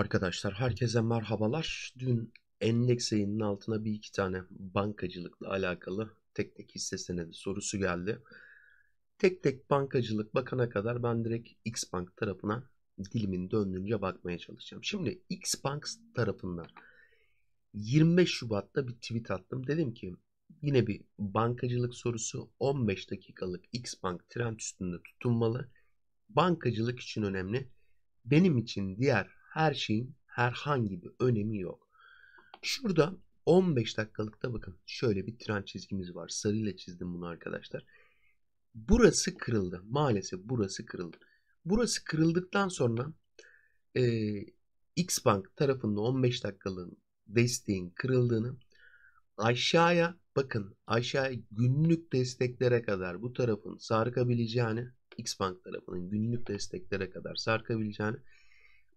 Arkadaşlar herkese merhabalar. Dün endeks yayının altına bir iki tane bankacılıkla alakalı tek tek hisse senedi sorusu geldi. Tek tek bankacılık bakana kadar ben direkt X Bank tarafına dilimin döndüğünce bakmaya çalışacağım. Şimdi X Bank tarafından 25 Şubat'ta bir tweet attım. Dedim ki yine bir bankacılık sorusu 15 dakikalık X Bank trend üstünde tutunmalı. Bankacılık için önemli. Benim için diğer her şeyin herhangi bir önemi yok. Şurada 15 dakikalıkta bakın şöyle bir tren çizgimiz var. Sarıyla çizdim bunu arkadaşlar. Burası kırıldı. Maalesef burası kırıldı. Burası kırıldıktan sonra e, Xbank tarafında 15 dakikalığın desteğin kırıldığını aşağıya bakın aşağıya günlük desteklere kadar bu tarafın sarkabileceğini Xbank tarafının günlük desteklere kadar sarkabileceğini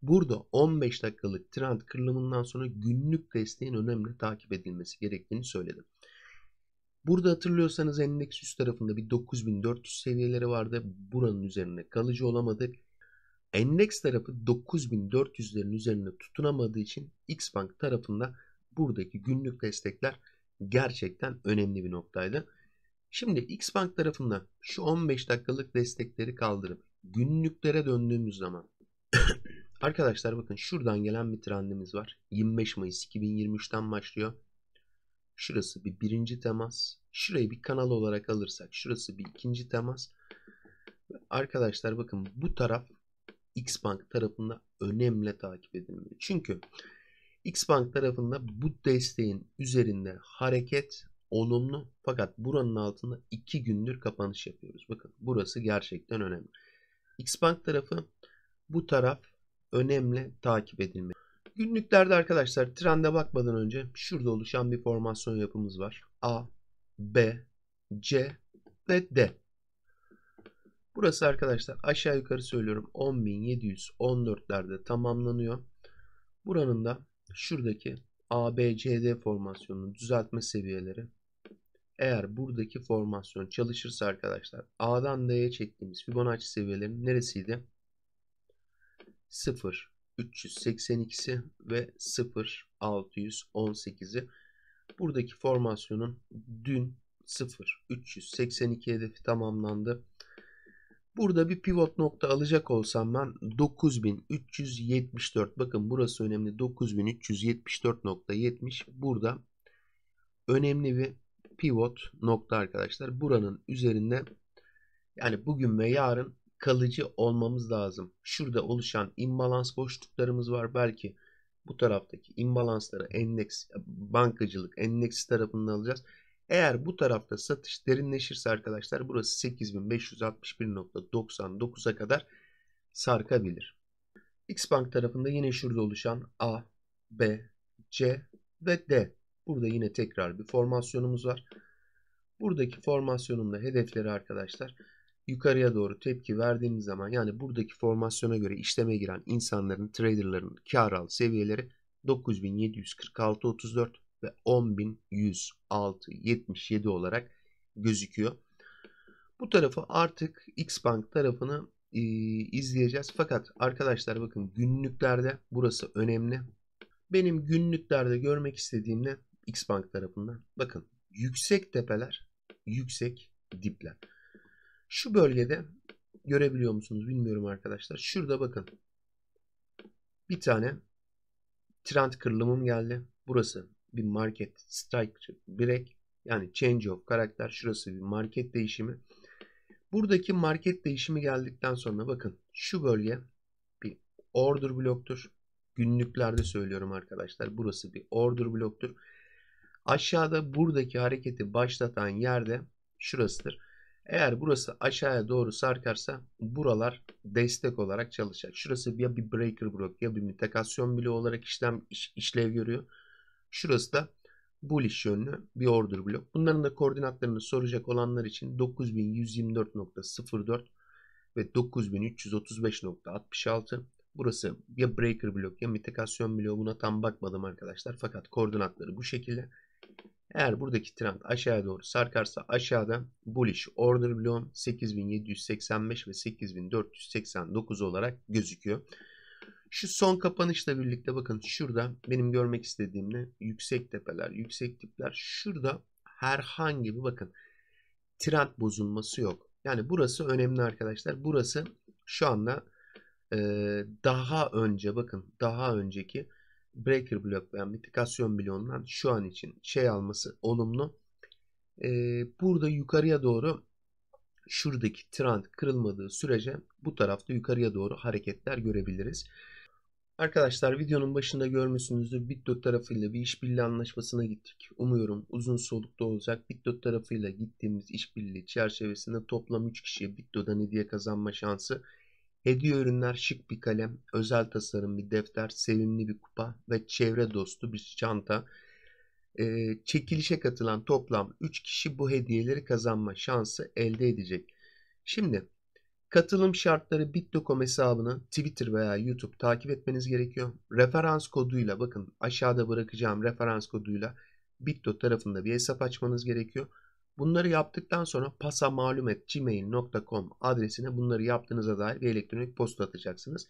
Burada 15 dakikalık trend kırılımından sonra günlük desteğin önemli takip edilmesi gerektiğini söyledim. Burada hatırlıyorsanız endeks üst tarafında bir 9400 seviyeleri vardı. Buranın üzerine kalıcı olamadık. Endeks tarafı 9400'lerin üzerine tutunamadığı için Xbank tarafında buradaki günlük destekler gerçekten önemli bir noktaydı. Şimdi Xbank tarafında şu 15 dakikalık destekleri kaldırıp günlüklere döndüğümüz zaman Arkadaşlar bakın şuradan gelen bir trendimiz var. 25 Mayıs 2023'ten başlıyor. Şurası bir birinci temas. Şurayı bir kanal olarak alırsak şurası bir ikinci temas. Arkadaşlar bakın bu taraf XBank tarafında önemli takip edilmeli. Çünkü XBank tarafında bu desteğin üzerinde hareket olumlu fakat buranın altında 2 gündür kapanış yapıyoruz. Bakın burası gerçekten önemli. XBank tarafı bu taraf önemli takip edilmeli. Günlüklerde arkadaşlar trende bakmadan önce şurada oluşan bir formasyon yapımız var. A, B, C ve D. Burası arkadaşlar aşağı yukarı söylüyorum 10.714'lerde tamamlanıyor. Buranın da şuradaki A, B, C D formasyonunun düzeltme seviyeleri eğer buradaki formasyon çalışırsa arkadaşlar A'dan D'ye çektiğimiz Fibonacci seviyelerinin neresiydi? 0 382'si ve 0 618'i. Buradaki formasyonun dün 0 382 hedefi tamamlandı. Burada bir pivot nokta alacak olsam ben 9374 bakın burası önemli 9374.70 burada önemli bir pivot nokta arkadaşlar. Buranın üzerinde yani bugün ve yarın kalıcı olmamız lazım. Şurada oluşan imbalans boşluklarımız var. Belki bu taraftaki imbalansları endeks bankacılık endeksi tarafından alacağız. Eğer bu tarafta satış derinleşirse arkadaşlar burası 8561.99'a kadar sarkabilir. Xbank tarafında yine şurada oluşan A, B, C ve D. Burada yine tekrar bir formasyonumuz var. Buradaki formasyonumda hedefleri arkadaşlar yukarıya doğru tepki verdiğimiz zaman yani buradaki formasyona göre işleme giren insanların traderların kar al seviyeleri 9746.34 ve 10106.77 olarak gözüküyor. Bu tarafı artık Xbank tarafını e, izleyeceğiz. Fakat arkadaşlar bakın günlüklerde burası önemli. Benim günlüklerde görmek istediğim ne? Xbank tarafından. Bakın yüksek tepeler, yüksek dipler. Şu bölgede görebiliyor musunuz bilmiyorum arkadaşlar. Şurada bakın. Bir tane trend kırılımım geldi. Burası bir market strike break yani change of karakter. Şurası bir market değişimi. Buradaki market değişimi geldikten sonra bakın şu bölge bir order bloktur. Günlüklerde söylüyorum arkadaşlar. Burası bir order bloktur. Aşağıda buradaki hareketi başlatan yerde şurasıdır. Eğer burası aşağıya doğru sarkarsa buralar destek olarak çalışacak. Şurası ya bir breaker block ya bir mütekasyon bloğu olarak işlem iş, işlev görüyor. Şurası da bullish yönlü bir order blok. Bunların da koordinatlarını soracak olanlar için 9124.04 ve 9335.66 Burası ya breaker blok ya mitikasyon bloğu buna tam bakmadım arkadaşlar. Fakat koordinatları bu şekilde. Eğer buradaki trend aşağıya doğru sarkarsa aşağıda bullish order bloğum 8785 ve 8489 olarak gözüküyor. Şu son kapanışla birlikte bakın şurada benim görmek istediğim ne? Yüksek tepeler, yüksek tipler Şurada herhangi bir bakın trend bozulması yok. Yani burası önemli arkadaşlar. Burası şu anda e, daha önce bakın daha önceki breaker blok veya mitikasyon bloğundan şu an için şey alması olumlu. Ee, burada yukarıya doğru şuradaki trend kırılmadığı sürece bu tarafta yukarıya doğru hareketler görebiliriz. Arkadaşlar videonun başında görmüşsünüzdür. Bitdot tarafıyla bir işbirliği anlaşmasına gittik. Umuyorum uzun solukta olacak. Bitdot tarafıyla gittiğimiz işbirliği çerçevesinde toplam 3 kişiye Bitdot'dan hediye kazanma şansı Hediye ürünler şık bir kalem, özel tasarım bir defter, sevimli bir kupa ve çevre dostu bir çanta. E, çekilişe katılan toplam 3 kişi bu hediyeleri kazanma şansı elde edecek. Şimdi katılım şartları Bitdocom hesabını Twitter veya YouTube takip etmeniz gerekiyor. Referans koduyla bakın aşağıda bırakacağım referans koduyla Bitdo tarafında bir hesap açmanız gerekiyor. Bunları yaptıktan sonra pasamalumet.gmail.com adresine bunları yaptığınıza dair bir elektronik posta atacaksınız.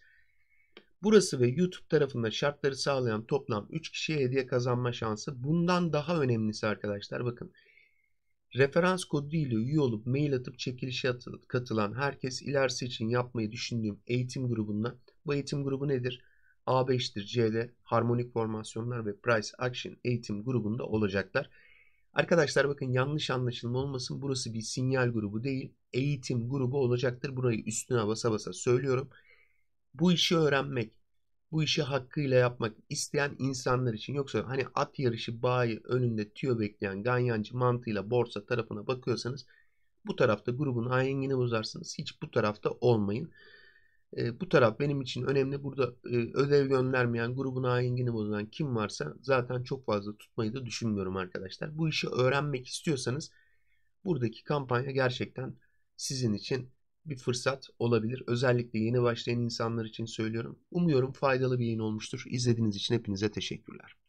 Burası ve YouTube tarafında şartları sağlayan toplam 3 kişiye hediye kazanma şansı. Bundan daha önemlisi arkadaşlar bakın. Referans kodu ile üye olup mail atıp çekilişe atılıp katılan herkes ilerisi için yapmayı düşündüğüm eğitim grubunda. Bu eğitim grubu nedir? A5'tir, C'de harmonik formasyonlar ve price action eğitim grubunda olacaklar. Arkadaşlar bakın yanlış anlaşılma olmasın. Burası bir sinyal grubu değil. Eğitim grubu olacaktır. Burayı üstüne basa basa söylüyorum. Bu işi öğrenmek, bu işi hakkıyla yapmak isteyen insanlar için yoksa hani at yarışı bayi önünde tüyo bekleyen ganyancı mantığıyla borsa tarafına bakıyorsanız bu tarafta grubun ahengini bozarsınız. Hiç bu tarafta olmayın. E, bu taraf benim için önemli. Burada e, ödev göndermeyen, grubun ahengini bozan kim varsa zaten çok fazla tutmayı da düşünmüyorum arkadaşlar. Bu işi öğrenmek istiyorsanız buradaki kampanya gerçekten sizin için bir fırsat olabilir. Özellikle yeni başlayan insanlar için söylüyorum. Umuyorum faydalı bir yayın olmuştur. İzlediğiniz için hepinize teşekkürler.